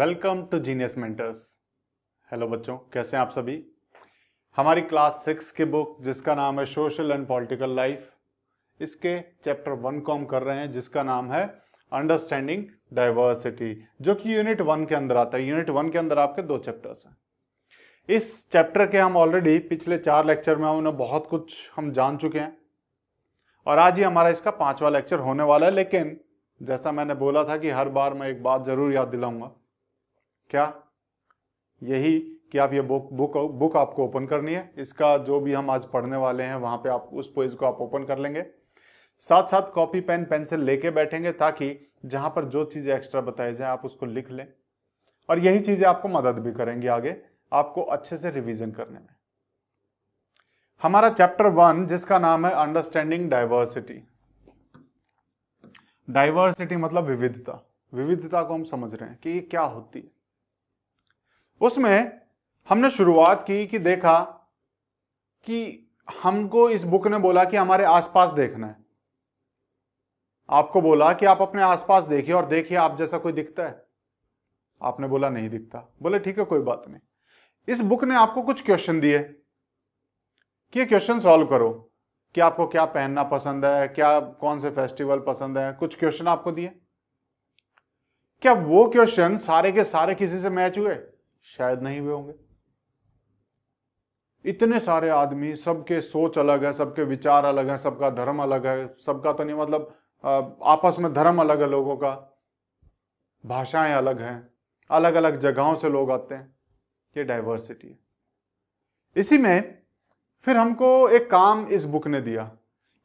Welcome to genius mentors hello बच्चों कैसे हैं आप सभी हमारी क्लास सिक्स की बुक जिसका नाम है सोशल एंड पॉलिटिकल लाइफ इसके चैप्टर वन को हम कर रहे हैं जिसका नाम है अंडरस्टैंडिंग डाइवर्सिटी जो कि यूनिट वन के अंदर आता है यूनिट वन के अंदर आपके दो चैप्टर्स हैं इस चैप्टर के हम ऑलरेडी पिछले चार लेक्चर में हमने बहुत कुछ हम जान चुके हैं और आज ही हमारा इसका पांचवा लेक्चर होने वाला है लेकिन जैसा मैंने बोला था कि हर बार मैं एक बात जरूर याद दिलाऊंगा क्या यही कि आप ये बुक बुक बुक आपको ओपन करनी है इसका जो भी हम आज पढ़ने वाले हैं वहाँ पे आप उस पेज को आप ओपन कर लेंगे साथ साथ कॉपी पेन पेंसिल लेके बैठेंगे ताकि जहाँ पर जो चीज़ें एक्स्ट्रा बताई जाए आप उसको लिख लें और यही चीज़ें आपको मदद भी करेंगी आगे आपको अच्छे से रिविजन करने में हमारा चैप्टर वन जिसका नाम है अंडरस्टैंडिंग डाइवर्सिटी डाइवर्सिटी मतलब विविधता विविधता को हम समझ रहे हैं कि ये क्या होती है उसमें हमने शुरुआत की कि देखा कि हमको इस बुक ने बोला कि हमारे आसपास देखना है आपको बोला कि आप अपने आसपास देखिए और देखिए आप जैसा कोई दिखता है आपने बोला नहीं दिखता बोले ठीक है कोई बात नहीं इस बुक ने आपको कुछ क्वेश्चन दिए कि ये क्वेश्चन सॉल्व करो कि आपको क्या पहनना पसंद है क्या कौन से फेस्टिवल पसंद है कुछ क्वेश्चन आपको दिए क्या वो क्वेश्चन सारे के सारे किसी से मैच हुए शायद नहीं हुए होंगे इतने सारे आदमी सबके सोच अलग है सबके विचार अलग है सबका धर्म अलग है सबका तो नहीं मतलब आपस में धर्म अलग है लोगों का भाषाएं अलग हैं अलग अलग जगहों से लोग आते हैं ये डाइवर्सिटी है इसी में फिर हमको एक काम इस बुक ने दिया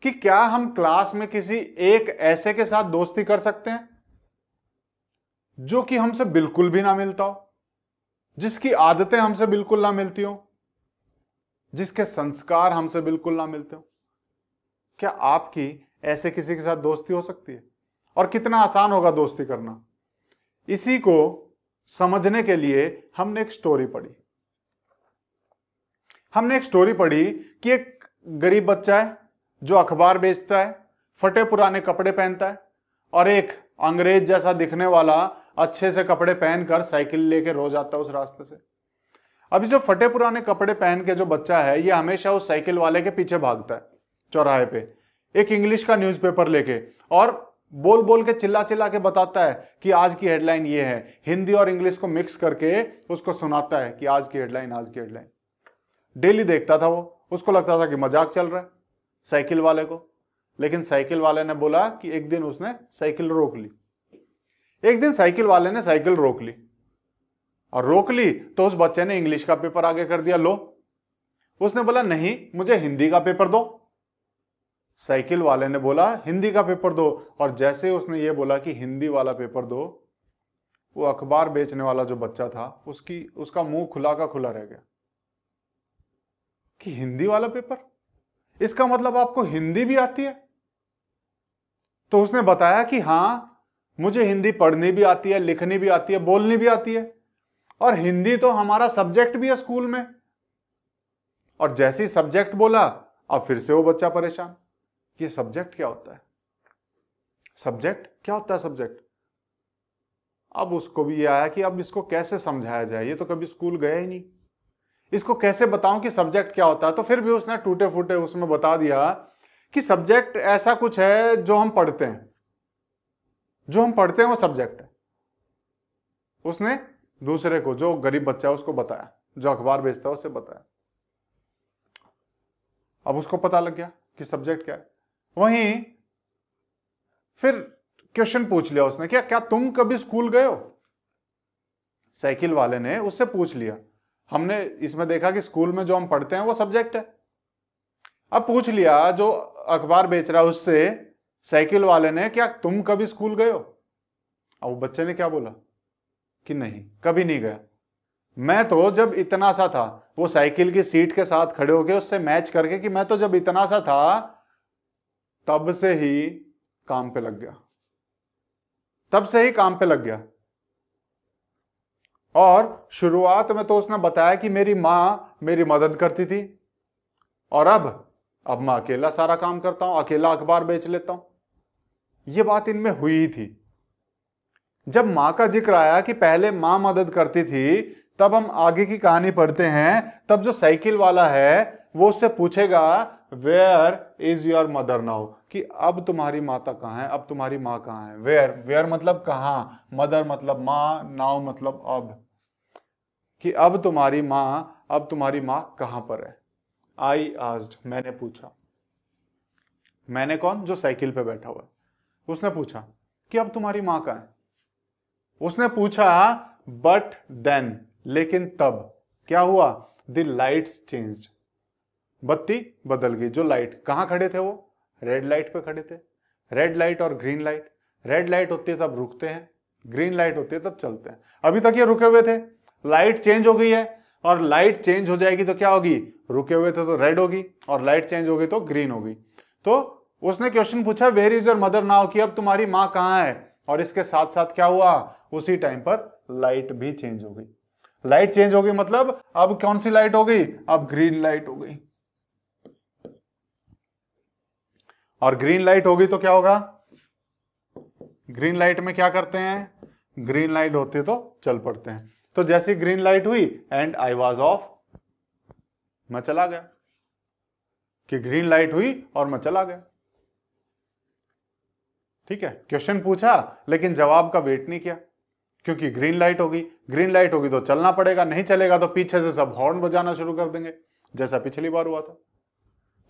कि क्या हम क्लास में किसी एक ऐसे के साथ दोस्ती कर सकते हैं जो कि हमसे बिल्कुल भी ना मिलता हो जिसकी आदतें हमसे बिल्कुल ना मिलती हो जिसके संस्कार हमसे बिल्कुल ना मिलते हो क्या आपकी ऐसे किसी के साथ दोस्ती हो सकती है और कितना आसान होगा दोस्ती करना इसी को समझने के लिए हमने एक स्टोरी पढ़ी हमने एक स्टोरी पढ़ी कि एक गरीब बच्चा है जो अखबार बेचता है फटे पुराने कपड़े पहनता है और एक अंग्रेज जैसा दिखने वाला अच्छे से कपड़े पहन कर साइकिल लेके रोज आता उस रास्ते से अभी जो फटे पुराने कपड़े पहन के जो बच्चा है ये हमेशा उस साइकिल वाले के पीछे भागता है चौराहे पे एक इंग्लिश का न्यूज़पेपर लेके और बोल बोल के चिल्ला चिल्ला के बताता है कि आज की हेडलाइन ये है हिंदी और इंग्लिश को मिक्स करके उसको सुनाता है कि आज की हेडलाइन आज की हेडलाइन डेली देखता था वो उसको लगता था कि मजाक चल रहा है साइकिल वाले को लेकिन साइकिल वाले ने बोला कि एक दिन उसने साइकिल रोक ली एक दिन साइकिल वाले ने साइकिल रोक ली और रोक ली तो उस बच्चे ने इंग्लिश का पेपर आगे कर दिया लो उसने बोला नहीं मुझे हिंदी का पेपर दो साइकिल वाले ने बोला हिंदी का पेपर दो और जैसे उसने ये बोला कि हिंदी वाला पेपर दो वो अखबार बेचने वाला जो बच्चा था उसकी उसका मुंह खुला का खुला रह गया कि हिंदी वाला पेपर इसका मतलब आपको हिंदी भी आती है तो उसने बताया कि हाँ मुझे हिंदी पढ़नी भी आती है लिखनी भी आती है बोलनी भी आती है और हिंदी तो हमारा सब्जेक्ट भी है स्कूल में और जैसे ही सब्जेक्ट बोला अब फिर से वो बच्चा परेशान ये सब्जेक्ट क्या होता है सब्जेक्ट क्या होता है सब्जेक्ट अब उसको भी ये आया कि अब इसको कैसे समझाया जाए ये तो कभी स्कूल गया ही नहीं इसको कैसे बताऊं कि सब्जेक्ट क्या होता है तो फिर भी उसने टूटे फूटे उसमें बता दिया कि सब्जेक्ट ऐसा कुछ है जो हम पढ़ते हैं जो हम पढ़ते हैं वो सब्जेक्ट है उसने दूसरे को जो गरीब बच्चा है उसको बताया जो अखबार बेचता है उसे बताया अब उसको पता लग गया कि सब्जेक्ट क्या है वहीं फिर क्वेश्चन पूछ लिया उसने क्या क्या तुम कभी स्कूल गए हो साइकिल वाले ने उससे पूछ लिया हमने इसमें देखा कि स्कूल में जो हम पढ़ते हैं वो सब्जेक्ट है अब पूछ लिया जो अखबार बेच रहा है उससे साइकिल वाले ने क्या तुम कभी स्कूल गए हो अब बच्चे ने क्या बोला कि नहीं कभी नहीं गया मैं तो जब इतना सा था वो साइकिल की सीट के साथ खड़े होके उससे मैच करके कि मैं तो जब इतना सा था तब से ही काम पे लग गया तब से ही काम पे लग गया और शुरुआत में तो उसने बताया कि मेरी मां मेरी मदद करती थी और अब अब मैं अकेला सारा काम करता हूं अकेला अखबार बेच लेता हूं ये बात इनमें हुई ही थी जब माँ का जिक्र आया कि पहले माँ मदद करती थी तब हम आगे की कहानी पढ़ते हैं तब जो साइकिल वाला है वो उससे पूछेगा where is your mother now कि अब तुम्हारी माता कहाँ है अब तुम्हारी माँ कहाँ है वेयर वेयर मतलब कहाँ मदर मतलब माँ नाउ मतलब अब कि अब तुम्हारी माँ अब तुम्हारी माँ कहाँ पर है आई आज मैंने पूछा मैंने कौन जो साइकिल पे बैठा हुआ है उसने पूछा कि अब तुम्हारी मां का है उसने पूछा बट देन लेकिन तब क्या हुआ द लाइट्स चेंज बत्ती बदल गई जो लाइट कहां खड़े थे वो रेड लाइट पे खड़े थे रेड लाइट और ग्रीन लाइट रेड लाइट होती है तब रुकते हैं ग्रीन लाइट होती है तब चलते हैं अभी तक ये रुके हुए थे लाइट चेंज हो गई है और लाइट चेंज हो जाएगी तो क्या होगी रुके हुए थे तो रेड होगी और लाइट चेंज तो होगी तो ग्रीन होगी तो उसने क्वेश्चन पूछा where is your mother now कि अब तुम्हारी माँ कहाँ है और इसके साथ साथ क्या हुआ उसी टाइम पर लाइट भी चेंज हो गई लाइट चेंज हो गई मतलब अब कौन सी लाइट हो गई अब ग्रीन लाइट हो गई और ग्रीन लाइट होगी तो क्या होगा ग्रीन लाइट में क्या करते हैं ग्रीन लाइट होती है तो चल पड़ते हैं तो जैसे ग्रीन लाइट हुई एंड आई वॉज ऑफ मैं चला गया कि ग्रीन लाइट हुई और मैं चला गया ठीक है क्वेश्चन पूछा लेकिन जवाब का वेट नहीं किया क्योंकि ग्रीन लाइट होगी ग्रीन लाइट होगी तो चलना पड़ेगा नहीं चलेगा तो पीछे से सब हॉर्न बजाना शुरू कर देंगे जैसा पिछली बार हुआ था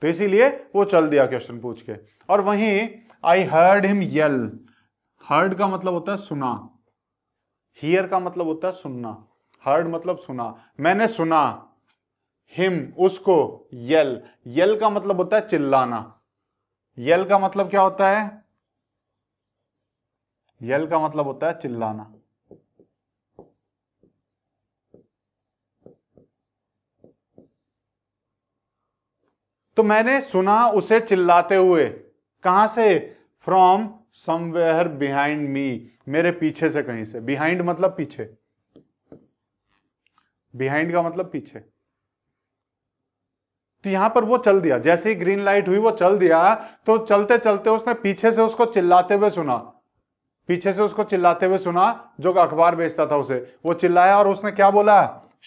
तो इसीलिए वो चल दिया क्वेश्चन पूछ के और वहीं I heard him yell heard का मतलब होता है सुना हियर का मतलब होता है सुनना हर्ड मतलब सुना मैंने सुना हिम उसको यल यल का मतलब होता है चिल्लाना यल का मतलब क्या होता है यल का मतलब होता है चिल्लाना तो मैंने सुना उसे चिल्लाते हुए कहां से फ्रॉम समवेयर बिहाइंड मी मेरे पीछे से कहीं से बिहाइंड मतलब पीछे बिहाइंड का मतलब पीछे तो यहां पर वो चल दिया जैसे ही ग्रीन लाइट हुई वो चल दिया तो चलते चलते उसने पीछे से उसको चिल्लाते हुए सुना पीछे से उसको चिल्लाते हुए सुना जो अखबार बेचता था उसे वो चिल्लाया और उसने क्या बोला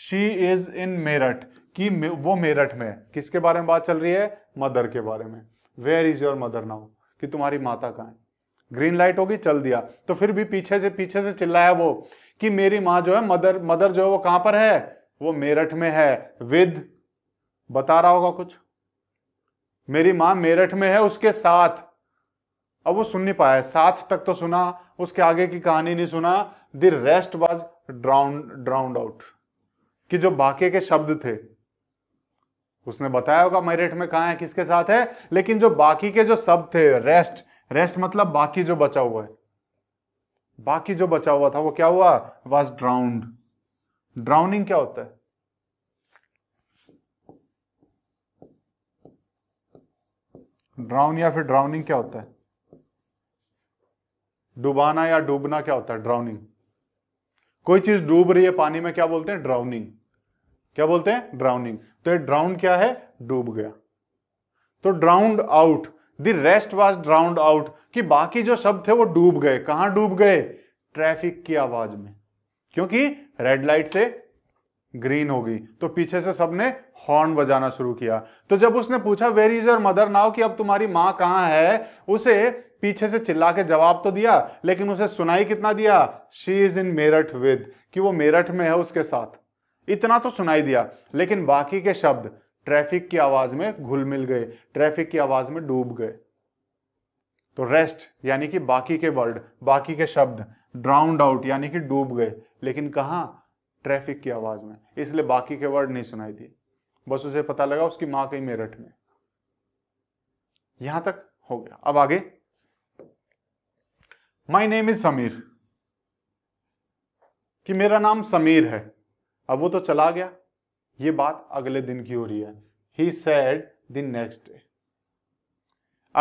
शी इज इन मेरठ कि वो मेरठ में किसके बारे में बात चल रही है मदर के बारे में where is your mother now कि तुम्हारी माता कहाँ है ग्रीन लाइट होगी चल दिया तो फिर भी पीछे से पीछे से चिल्लाया वो कि मेरी माँ जो है मदर मदर जो है वो कहां पर है वो मेरठ में है विद बता रहा होगा कुछ मेरी माँ मेरठ में है उसके साथ अब वो सुन नहीं पाया साथ तक तो सुना उसके आगे की कहानी नहीं सुना the rest was drowned drowned out कि जो बाकी के शब्द थे उसने बताया होगा मेरिट में कहा है किसके साथ है लेकिन जो बाकी के जो शब्द थे रेस्ट रेस्ट मतलब बाकी जो बचा हुआ है बाकी जो बचा हुआ था वो क्या हुआ वॉज ड्राउंड ड्राउनिंग क्या होता है ड्राउन या फिर ड्राउनिंग क्या होता है डुबाना या डूबना क्या होता है ड्राउनिंग कोई चीज डूब रही है पानी में क्या बोलते हैं ड्राउनिंग क्या बोलते हैं ड्राउनिंग तो ये ड्राउन क्या है डूब गया तो drowned out the rest was drowned out कि बाकी जो सब थे वो डूब गए कहां डूब गए ट्रैफिक की आवाज में क्योंकि रेड लाइट से ग्रीन हो गई तो पीछे से सबने हॉर्न बजाना शुरू किया तो जब उसने पूछा where is your mother now कि अब तुम्हारी मां कहां है उसे पीछे से चिल्ला के जवाब तो दिया लेकिन उसे सुनाई कितना दिया she is in Meerut with कि वो मेरठ में है उसके साथ इतना तो सुनाई दिया लेकिन बाकी के शब्द ट्रैफिक की आवाज में घुल मिल गए ट्रैफिक की आवाज में डूब गए तो रेस्ट यानी कि बाकी के वर्ड बाकी के शब्द ड्राउंड आउट यानी कि डूब गए लेकिन कहा ट्रैफिक की आवाज में इसलिए बाकी के वर्ड नहीं सुनाई दिए बस उसे पता लगा उसकी मां कहीं मेरठ में यहां तक हो गया अब आगे माई नेम इज समीर कि मेरा नाम समीर है अब वो तो चला गया ये बात अगले दिन की हो रही है he said the next day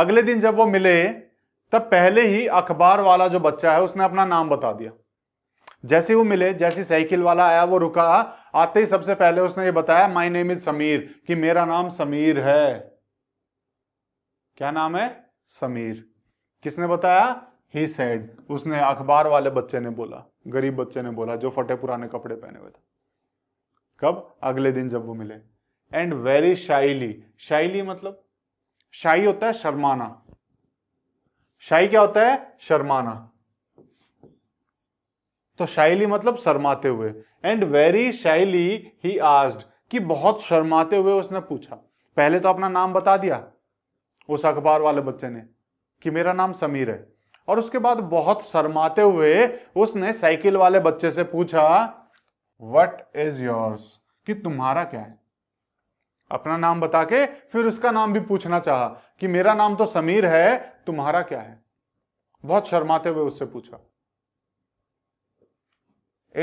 अगले दिन जब वो मिले तब पहले ही अखबार वाला जो बच्चा है उसने अपना नाम बता दिया जैसे वो मिले जैसे साइकिल वाला आया वो रुका आते ही सबसे पहले उसने ये बताया माई नेम इज समीर कि मेरा नाम समीर है क्या नाम है समीर किसने बताया ही सैड उसने अखबार वाले बच्चे ने बोला गरीब बच्चे ने बोला जो फटे पुराने कपड़े पहने हुए थे कब अगले दिन जब वो मिले एंड वेरी शाइली शाइली मतलब शाही होता है शर्माना शाही क्या होता है शर्माना तो शाइली मतलब शर्माते हुए and very shyly he asked कि बहुत शर्माते हुए उसने पूछा पहले तो अपना नाम बता दिया उस अखबार वाले बच्चे ने कि मेरा नाम समीर है और उसके बाद बहुत शर्माते हुए उसने साइकिल वाले बच्चे से पूछा वट इज योर्स कि तुम्हारा क्या है अपना नाम बता के फिर उसका नाम भी पूछना चाहा कि मेरा नाम तो समीर है तुम्हारा क्या है बहुत शर्माते हुए उससे पूछा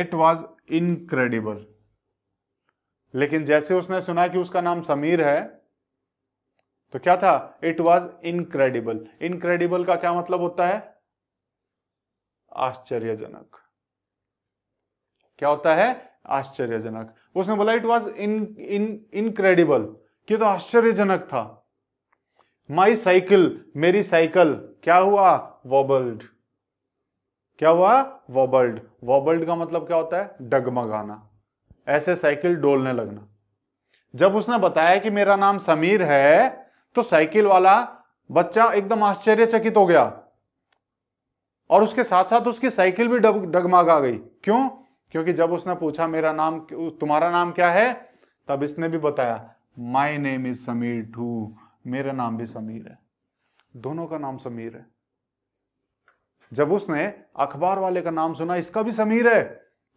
इट वॉज इनक्रेडिबल लेकिन जैसे उसने सुना कि उसका नाम समीर है तो क्या था इट वॉज इनक्रेडिबल इनक्रेडिबल का क्या मतलब होता है आश्चर्यजनक क्या होता है आश्चर्यजनक उसने बोला it was in in incredible कि तो आश्चर्यजनक था माई साइकिल मेरी साइकिल क्या हुआ वॉबल्ड क्या हुआ वॉबल्ड वॉबल्ड का मतलब क्या होता है डगमगाना ऐसे साइकिल डोलने लगना जब उसने बताया कि मेरा नाम समीर है तो साइकिल वाला बच्चा एकदम आश्चर्यचकित हो गया और उसके साथ साथ उसकी साइकिल भी डगमगा गई क्यों क्योंकि जब उसने पूछा मेरा नाम तुम्हारा नाम क्या है तब इसने भी बताया my name is Sameer too मेरा नाम भी समीर है दोनों का नाम समीर है जब उसने अखबार वाले का नाम सुना इसका भी समीर है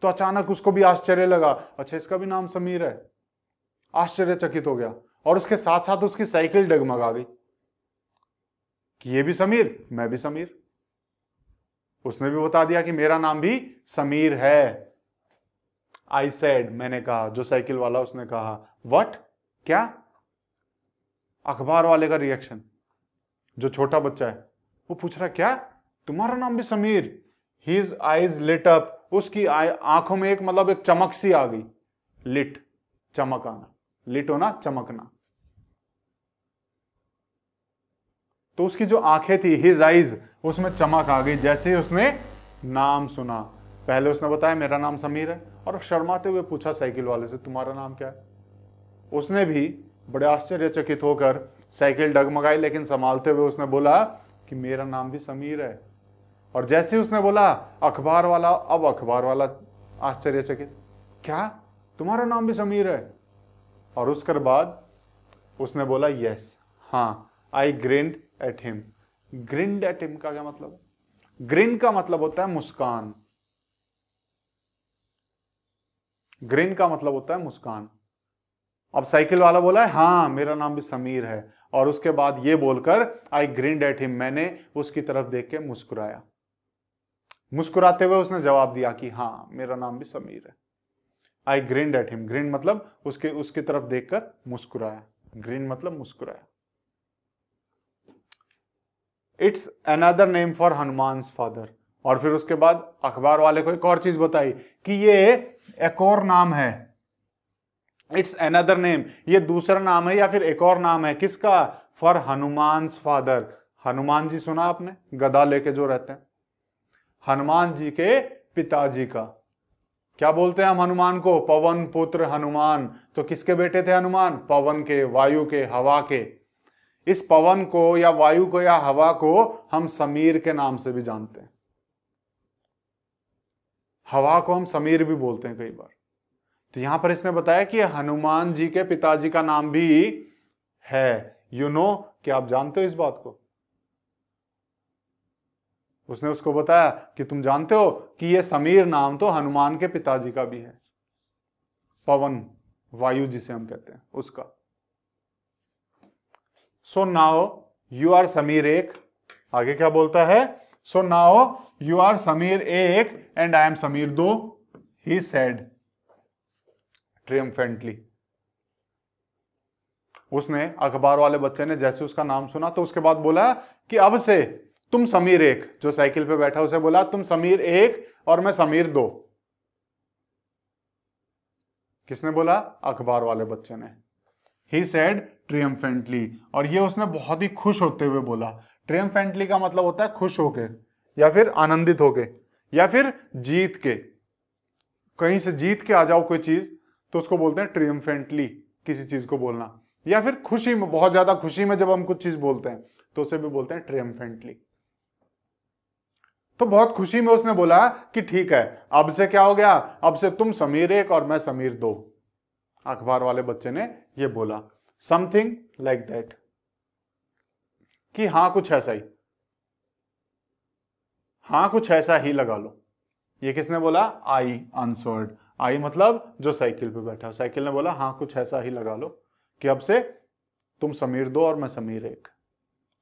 तो अचानक उसको भी आश्चर्य लगा अच्छा इसका भी नाम समीर है आश्चर्यचकित हो गया और उसके साथ साथ उसकी साइकिल डगमगा गई कि ये भी समीर मैं भी समीर उसने भी बता दिया कि मेरा नाम भी समीर है आई सेड मैंने कहा जो साइकिल वाला उसने कहा वट क्या अखबार वाले का रिएक्शन जो छोटा बच्चा है वो पूछ रहा क्या तुम्हारा नाम भी Sameer his eyes lit up उसकी आंखों में एक मतलब एक चमक सी आ गई लिट चमक आना लिट होना चमकना तो उसकी जो आंखें थी हिज आइज उसमें चमक आ गई जैसे ही उसने नाम सुना पहले उसने बताया मेरा नाम समीर है और शर्माते हुए पूछा साइकिल वाले से तुम्हारा नाम क्या है उसने भी बड़े आश्चर्यचकित होकर साइकिल डगमगाई लेकिन संभालते हुए उसने बोला कि मेरा नाम भी समीर है और जैसे ही उसने बोला अखबार वाला अब अखबार वाला आश्चर्यचकित क्या तुम्हारा नाम भी समीर है और उसके बाद उसने बोला यस हाँ I grinned at him grinned at him का क्या मतलब ग्रिन का मतलब होता है मुस्कान ग्रिन का मतलब होता है मुस्कान अब साइकिल वाला बोला है हाँ मेरा नाम भी समीर है और उसके बाद यह बोलकर आई ग्रिंड एट हिम मैंने उसकी तरफ देख के मुस्कुराया मुस्कुराते हुए उसने जवाब दिया कि हाँ मेरा नाम भी समीर है I grinned at him grinned मतलब उसके उसकी तरफ देखकर मुस्कुराया ग्रीन मतलब मुस्कुराया it's another name for Hanuman father और फिर उसके बाद अखबार वाले को एक और चीज बताई कि ये एक और नाम है इट्स अनदर नेम ये दूसरा नाम है या फिर एक और नाम है किसका फॉर हनुमान फादर हनुमान जी सुना आपने गदा लेके जो रहते हैं हनुमान जी के पिताजी का क्या बोलते हैं हम हनुमान को पवन पुत्र हनुमान तो किसके बेटे थे हनुमान पवन के वायु के हवा के इस पवन को या वायु को या हवा को हम समीर के नाम से भी जानते हैं हवा को हम समीर भी बोलते हैं कई बार तो यहां पर इसने बताया कि हनुमान जी के पिताजी का नाम भी है यू you नो know, क्या आप जानते हो इस बात को उसने उसको बताया कि तुम जानते हो कि यह समीर नाम तो हनुमान के पिताजी का भी है पवन वायु जिसे हम कहते हैं उसका सो नाओ यू आर समीर एक आगे क्या बोलता है सो नाओ यू आर समीर एक एंड आई एम समीर दो ही सेड ट्रियम्फेंटली उसने अखबार वाले बच्चे ने जैसे उसका नाम सुना तो उसके बाद बोला कि अब से तुम समीर एक जो साइकिल पे बैठा उसे बोला तुम समीर एक और मैं समीर दो किसने बोला अखबार वाले बच्चे ने ही सेड ट्रियम्फेंटली और ये उसने बहुत ही खुश होते हुए बोला ट्रियम्फेंटली का मतलब होता है खुश होके या फिर आनंदित होके या फिर जीत के कहीं से जीत के आ जाओ कोई चीज तो उसको बोलते हैं ट्रियम्फेंटली किसी चीज को बोलना या फिर खुशी में बहुत ज्यादा खुशी में जब हम कुछ चीज बोलते हैं तो उसे भी बोलते हैं ट्रियम्फेंटली तो बहुत खुशी में उसने बोला कि ठीक है अब से क्या हो गया अब से तुम समीर एक और मैं समीर दो अखबार वाले बच्चे ने ये बोला समथिंग लाइक दैट कि हां कुछ ऐसा ही हां कुछ ऐसा ही लगा लो ये किसने बोला आई आंसर्ड आई मतलब जो साइकिल पे बैठा साइकिल ने बोला हां कुछ ऐसा ही लगा लो कि अब से तुम समीर दो और मैं समीर एक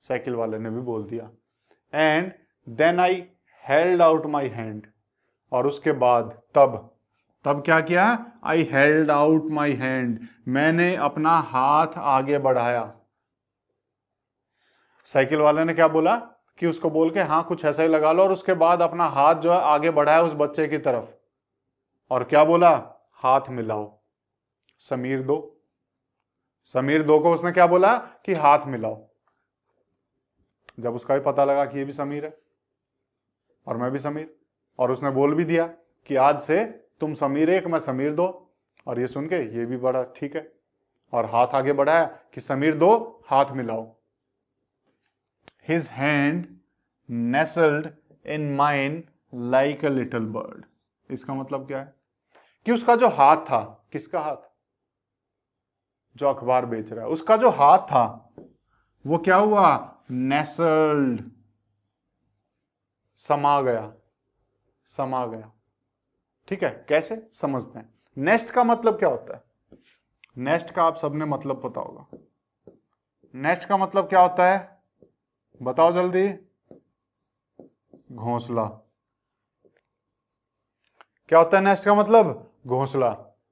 साइकिल वाले ने भी बोल दिया and then I held out my hand और उसके बाद तब तब क्या किया I held out my hand मैंने अपना हाथ आगे बढ़ाया साइकिल वाले ने क्या बोला कि उसको बोल के हाँ कुछ ऐसा ही लगा लो और उसके बाद अपना हाथ जो है आगे बढ़ाया उस बच्चे की तरफ और क्या बोला हाथ मिलाओ समीर दो समीर दो को उसने क्या बोला कि हाथ मिलाओ जब उसका भी पता लगा कि ये भी समीर है और मैं भी समीर और उसने बोल भी दिया कि आज से तुम समीर एक मैं समीर दो और ये सुन के ये भी बड़ा ठीक है और हाथ आगे बढ़ाया कि समीर दो हाथ मिलाओ his hand nestled in mine like a little bird इसका मतलब क्या है कि उसका जो हाथ था किसका हाथ जो अखबार बेच रहा है उसका जो हाथ था वो क्या हुआ नेसल्ड समा गया समा गया ठीक है कैसे समझते हैं नेस्ट का मतलब क्या होता है नेस्ट का आप सबने मतलब पता होगा नेस्ट का मतलब क्या होता है बताओ जल्दी घोंसला क्या होता है नेस्ट का मतलब घोंसला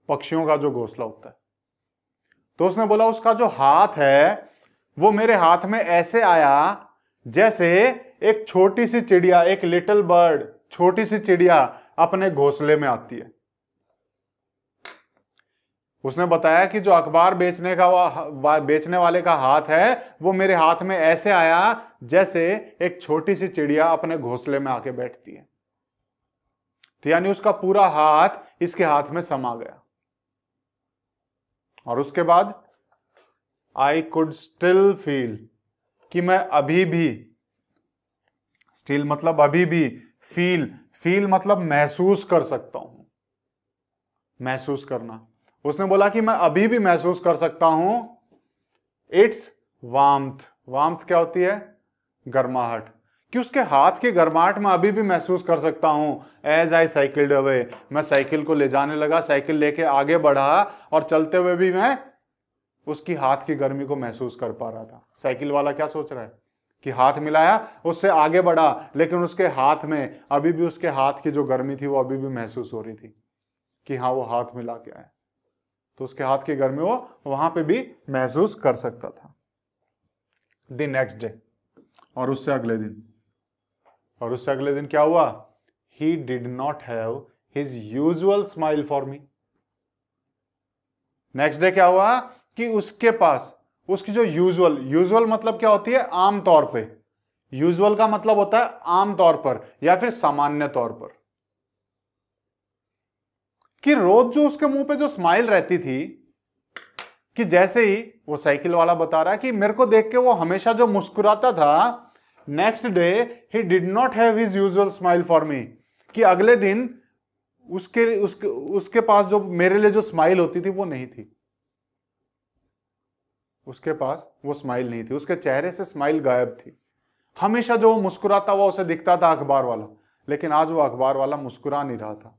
पक्षियों का जो घोंसला होता है तो उसने बोला उसका जो हाथ है वो मेरे हाथ में ऐसे आया जैसे एक छोटी सी चिड़िया एक लिटिल बर्ड छोटी सी चिड़िया अपने घोसले में आती है उसने बताया कि जो अखबार बेचने का वा, बेचने वाले का हाथ है वो मेरे हाथ में ऐसे आया जैसे एक छोटी सी चिड़िया अपने घोंसले में आके बैठती है तो यानी उसका पूरा हाथ इसके हाथ में समा गया और उसके बाद आई कुड स्टिल फील कि मैं अभी भी स्टिल मतलब अभी भी फील फील मतलब महसूस कर सकता हूं महसूस करना उसने बोला कि मैं अभी भी महसूस कर सकता हूं इट्स वाम्थ वाम्थ क्या होती है गर्माहट कि उसके हाथ की गर्माहट में अभी भी महसूस कर सकता हूं एज आई साइकिल अवे मैं साइकिल को ले जाने लगा साइकिल लेके आगे बढ़ा और चलते हुए भी मैं उसकी हाथ की गर्मी को महसूस कर पा रहा था साइकिल वाला क्या सोच रहा है कि हाथ मिलाया उससे आगे बढ़ा लेकिन उसके हाथ में अभी भी उसके हाथ की जो गर्मी थी वो अभी भी महसूस हो रही थी कि हाँ वो हाथ मिला के आया तो उसके हाथ की गर्मी वो वहां पे भी महसूस कर सकता था दिन नेक्स्ट डे और उससे अगले दिन और उससे अगले दिन क्या हुआ he did not have his usual smile for me next day क्या हुआ कि उसके पास उसकी जो यूजुअल यूजुअल मतलब क्या होती है आमतौर पे यूजुअल का मतलब होता है आमतौर पर या फिर सामान्य तौर पर कि रोज जो उसके मुंह पे जो स्माइल रहती थी कि जैसे ही वो साइकिल वाला बता रहा है कि मेरे को देख के वो हमेशा जो मुस्कुराता था next day he did not have his usual smile for me कि अगले दिन उसके उसके उसके पास जो मेरे लिए जो स्माइल होती थी वो नहीं थी उसके पास वो स्माइल नहीं थी उसके चेहरे से स्माइल गायब थी हमेशा जो मुस्कुराता हुआ उसे दिखता था अखबार वाला लेकिन आज वो अखबार वाला मुस्कुरा नहीं रहा था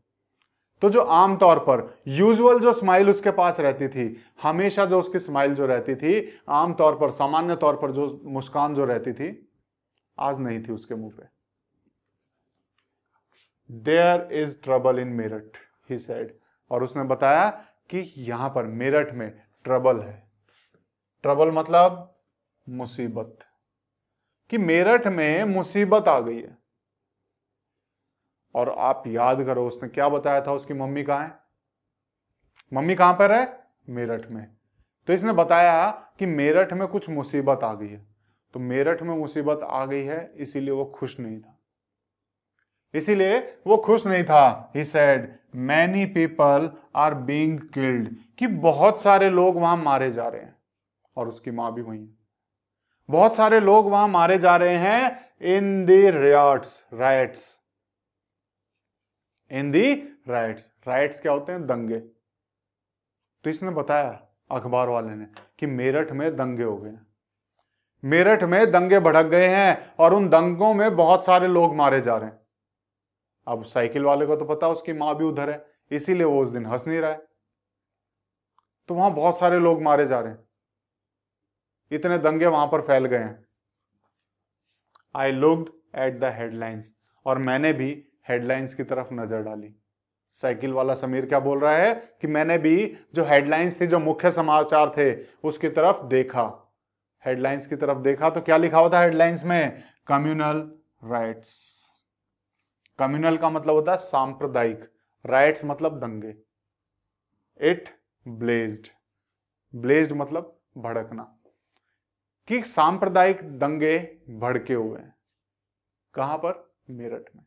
तो जो आमतौर पर यूजुअल जो स्माइल उसके पास रहती थी हमेशा जो उसकी स्माइल जो रहती थी आमतौर पर सामान्य तौर पर जो मुस्कान जो रहती थी आज नहीं थी उसके मुंह पे there is trouble in Meerut he said और उसने बताया कि यहां पर मेरठ में ट्रबल है ट्रबल मतलब मुसीबत कि मेरठ में मुसीबत आ गई है और आप याद करो उसने क्या बताया था उसकी मम्मी कहां है मम्मी कहां पर है मेरठ में तो इसने बताया कि मेरठ में कुछ मुसीबत आ गई है तो मेरठ में मुसीबत आ गई है इसीलिए वो खुश नहीं था इसीलिए वो खुश नहीं था he said many people are being killed कि बहुत सारे लोग वहां मारे जा रहे हैं और उसकी मां भी हुई है बहुत सारे लोग वहां मारे जा रहे हैं in the riots riots in the riots riots क्या होते हैं दंगे तो इसने बताया अखबार वाले ने कि मेरठ में दंगे हो गए मेरठ में दंगे भड़क गए हैं और उन दंगों में बहुत सारे लोग मारे जा रहे हैं अब साइकिल वाले को तो पता उसकी मां भी उधर है इसीलिए वो उस दिन हंस नहीं रहा है तो वहां बहुत सारे लोग मारे जा रहे हैं इतने दंगे वहां पर फैल गए I looked at the headlines और मैंने भी हेडलाइंस की तरफ नजर डाली साइकिल वाला समीर क्या बोल रहा है कि मैंने भी जो हेडलाइंस थी जो मुख्य समाचार थे उसकी तरफ देखा हेडलाइंस की तरफ देखा तो क्या लिखा हुआ था हेडलाइंस में कम्युनल राइट्स कम्युनल का मतलब होता है सांप्रदायिक राइट्स मतलब दंगे इट ब्लेज्ड ब्लेज्ड मतलब भड़कना कि सांप्रदायिक दंगे भड़के हुए हैं कहां पर मेरठ में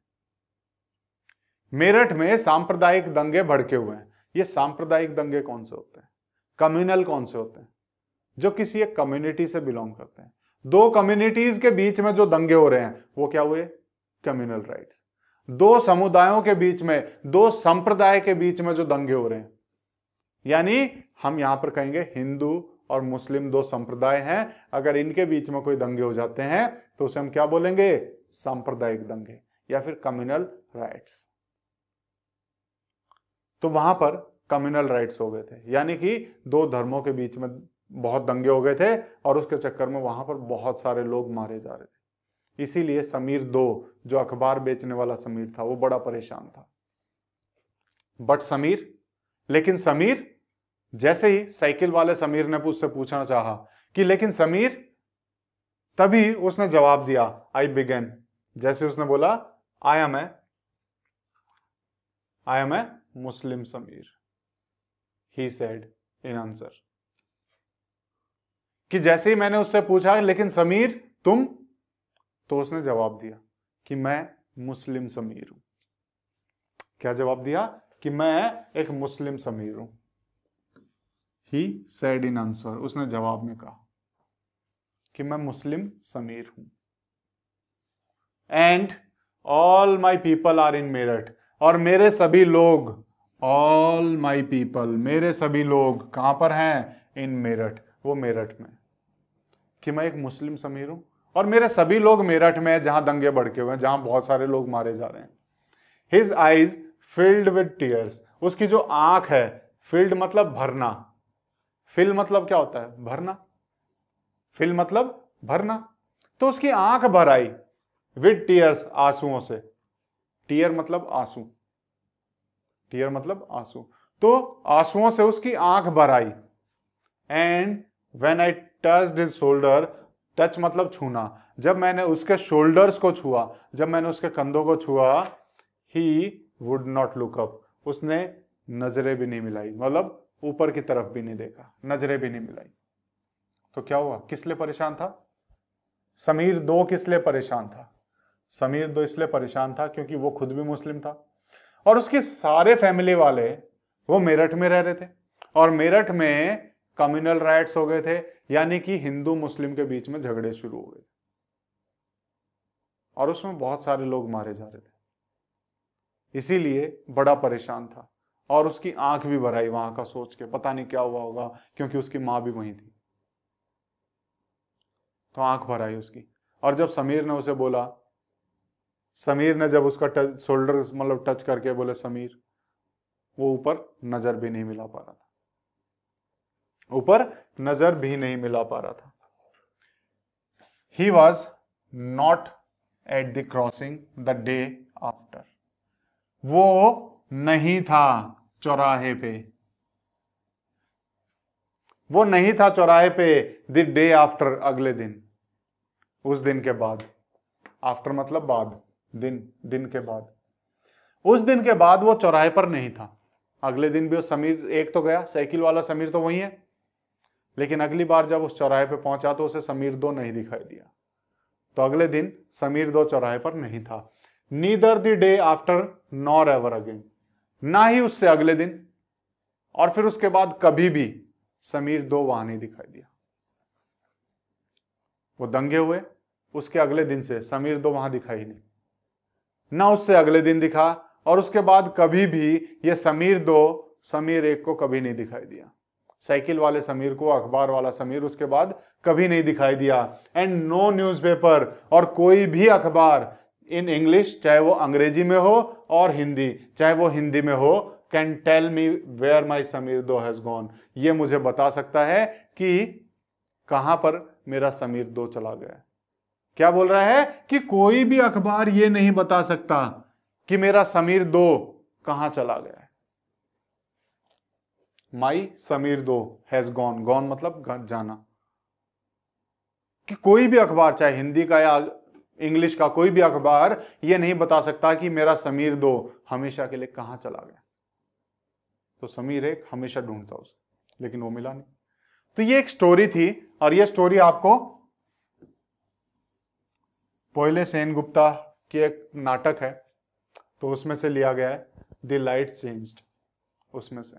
मेरठ में सांप्रदायिक दंगे भड़के हुए हैं ये सांप्रदायिक दंगे कौन से होते हैं कम्युनल कौन से होते हैं जो किसी एक कम्युनिटी से बिलोंग करते हैं दो कम्युनिटीज के बीच में जो दंगे हो रहे हैं वो क्या हुए कम्युनल राइट्स दो समुदायों के बीच में दो संप्रदाय के बीच में जो दंगे हो रहे हैं यानी हम यहां पर कहेंगे हिंदू और मुस्लिम दो संप्रदाय हैं अगर इनके बीच में कोई दंगे हो जाते हैं तो उसे हम क्या बोलेंगे सांप्रदायिक दंगे या फिर कम्युनल राइट्स तो वहां पर कम्युनल राइट्स हो गए थे यानी कि दो धर्मों के बीच में बहुत दंगे हो गए थे और उसके चक्कर में वहां पर बहुत सारे लोग मारे जा रहे थे इसीलिए समीर दो जो अखबार बेचने वाला समीर था वो बड़ा परेशान था बट समीर लेकिन समीर जैसे ही साइकिल वाले समीर ने उससे पूछना चाहा कि लेकिन समीर तभी उसने जवाब दिया आई बिगेन जैसे उसने बोला I am a I am a Muslim Sameer he said in answer कि जैसे ही मैंने उससे पूछा लेकिन समीर तुम तो उसने जवाब दिया कि मैं मुस्लिम समीर हूं क्या जवाब दिया कि मैं एक मुस्लिम समीर हूं ही सेड इन आंसर उसने जवाब में कहा कि मैं मुस्लिम समीर हूं and all my people are in Meerut और मेरे सभी लोग ऑल माई पीपल मेरे सभी लोग कहां पर हैं इन मेरठ वो मेरठ में कि मैं एक मुस्लिम समीर हूं और मेरे सभी लोग मेरठ में जहां दंगे भड़के हुए हैं जहां बहुत सारे लोग मारे जा रहे हैं his eyes filled with tears उसकी जो आंख है फील्ड मतलब भरना फिल मतलब क्या होता है भरना फिल मतलब भरना तो उसकी आंख भर आई विद टीयर्स आंसुओं से टीयर मतलब आंसू टीयर मतलब आंसू तो आंसुओं से उसकी आंख भर आई and when I touch his shoulder touch मतलब छूना जब मैंने उसके शोल्डर्स को छुआ जब मैंने उसके कंधों को छुआ ही वुड नॉट लुकअप उसने नजरें भी नहीं मिलाई मतलब ऊपर की तरफ भी नहीं देखा नजरें भी नहीं मिलाई तो क्या हुआ किस लिए परेशान था समीर दो किस लिए परेशान था समीर दो इसलिए परेशान था क्योंकि वो खुद भी मुस्लिम था और उसके सारे फैमिली वाले वो मेरठ में रह रहे थे और मेरठ में कम्युनल राइट्स हो गए थे यानी कि हिंदू मुस्लिम के बीच में झगड़े शुरू हो गए और उसमें बहुत सारे लोग मारे जा रहे थे इसीलिए बड़ा परेशान था और उसकी आंख भी भराई वहां का सोच के पता नहीं क्या हुआ होगा क्योंकि उसकी माँ भी वहीं थी तो आंख भराई उसकी और जब समीर ने उसे बोला समीर ने जब उसका टच शोल्डर मतलब टच करके बोले समीर वो ऊपर नजर भी नहीं मिला पा रहा था ऊपर नजर भी नहीं मिला पा रहा था he was not at the crossing the day after वो नहीं था चौराहे पे वो नहीं था चौराहे पे द डे आफ्टर अगले दिन उस दिन के बाद आफ्टर मतलब बाद दिन दिन के बाद उस दिन के बाद वो चौराहे पर नहीं था अगले दिन भी वो समीर एक तो गया साइकिल वाला समीर तो वही है लेकिन अगली बार जब उस चौराहे पे पहुंचा तो उसे समीर दो नहीं दिखाई दिया तो अगले दिन समीर दो चौराहे पर नहीं था neither the day after nor ever again ना ही उससे अगले दिन और फिर उसके बाद कभी भी समीर दो वहां नहीं दिखाई दिया वो दंगे हुए उसके अगले दिन से समीर दो वहां दिखाई नहीं ना उससे अगले दिन दिखा और उसके बाद कभी भी ये समीर दो समीर एक को कभी नहीं दिखाई दिया साइकिल वाले समीर को अखबार वाला समीर उसके बाद कभी नहीं दिखाई दिया एंड नो न्यूज़पेपर और कोई भी अखबार इन इंग्लिश चाहे वो अंग्रेजी में हो और हिंदी चाहे वो हिंदी में who can tell me where my Sameer दो हैज गॉन ये मुझे बता सकता है कि कहां पर मेरा समीर दो चला गया क्या बोल रहा है कि कोई भी अखबार ये नहीं बता सकता कि मेरा समीर दो कहां चला गया माई समीर दो हैज गॉन गॉन मतलब जाना कि कोई भी अखबार चाहे हिंदी का या इंग्लिश का कोई भी अखबार ये नहीं बता सकता कि मेरा समीर दो हमेशा के लिए कहां चला गया तो समीर एक हमेशा ढूंढता उसे लेकिन वो मिला नहीं तो ये एक स्टोरी थी और ये स्टोरी आपको पोहले सेन गुप्ता की एक नाटक है तो उसमें से लिया गया है द लाइट चेंज्ड उसमें से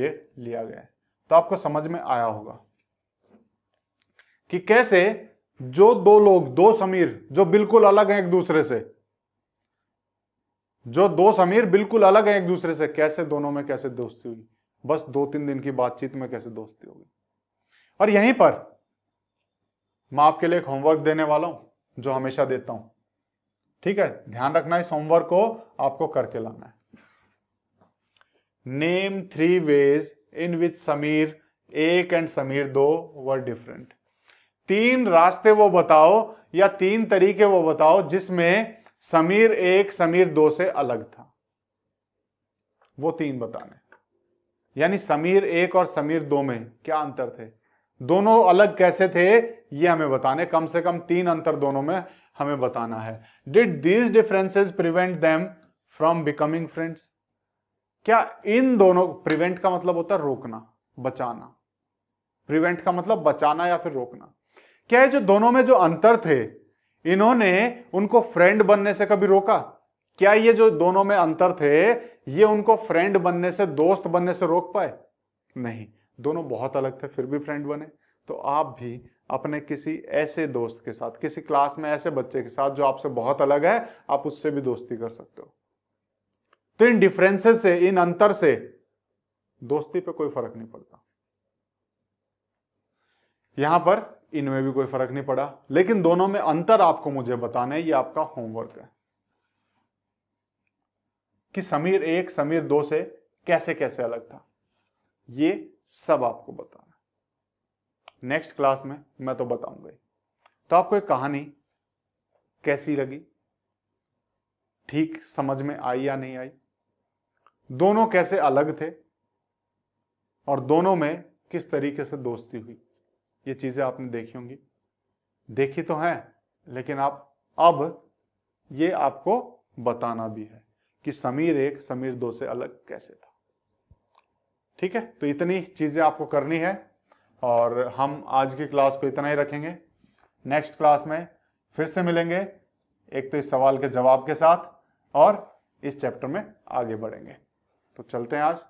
ये लिया गया है तो आपको समझ में आया होगा कि कैसे जो दो लोग दो समीर जो बिल्कुल अलग हैं एक दूसरे से जो दो समीर बिल्कुल अलग हैं एक दूसरे से कैसे दोनों में कैसे दोस्ती हुई बस दो तीन दिन की बातचीत में कैसे दोस्ती होगी और यहीं पर मैं आपके लिए एक होमवर्क देने वाला हूं जो हमेशा देता हूं ठीक है ध्यान रखना इस होमवर्क को आपको करके लाना है name three ways in which Sameer एक एंड समीर दो वर डिफरेंट तीन रास्ते वो बताओ या तीन तरीके वो बताओ जिसमें समीर एक समीर दो से अलग था वो तीन बताने यानी समीर एक और समीर दो में क्या अंतर थे दोनों अलग कैसे थे ये हमें बताने कम से कम तीन अंतर दोनों में हमें बताना है did these differences prevent them from becoming friends क्या इन दोनों प्रिवेंट का मतलब होता है रोकना बचाना प्रिवेंट का मतलब बचाना या फिर रोकना क्या जो दोनों में जो अंतर थे इन्होंने उनको फ्रेंड बनने से कभी रोका क्या ये जो दोनों में अंतर थे ये उनको फ्रेंड बनने से दोस्त बनने से रोक पाए नहीं दोनों बहुत अलग थे फिर भी फ्रेंड बने तो आप भी अपने किसी ऐसे दोस्त के साथ किसी क्लास में ऐसे बच्चे के साथ जो आपसे बहुत अलग है आप उससे भी दोस्ती कर सकते हो तो इन डिफरेंसेस से इन अंतर से दोस्ती पे कोई फर्क नहीं पड़ता यहां पर इनमें भी कोई फर्क नहीं पड़ा लेकिन दोनों में अंतर आपको मुझे बताना है ये आपका होमवर्क है कि समीर एक समीर दो से कैसे कैसे अलग था ये सब आपको बताना नेक्स्ट क्लास में मैं तो बताऊंगा तो आपको एक कहानी कैसी लगी ठीक समझ में आई या नहीं आई दोनों कैसे अलग थे और दोनों में किस तरीके से दोस्ती हुई ये चीज़ें आपने देखी होंगी देखी तो हैं लेकिन आप अब ये आपको बताना भी है कि समीर एक समीर दो से अलग कैसे था ठीक है तो इतनी चीज़ें आपको करनी है और हम आज की क्लास को इतना ही रखेंगे नेक्स्ट क्लास में फिर से मिलेंगे एक तो इस सवाल के जवाब के साथ और इस चैप्टर में आगे बढ़ेंगे तो चलते हैं आज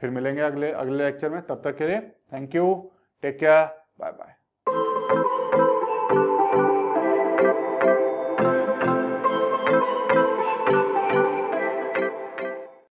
फिर मिलेंगे अगले अगले लेक्चर में तब तक के लिए thank you take care Bye bye.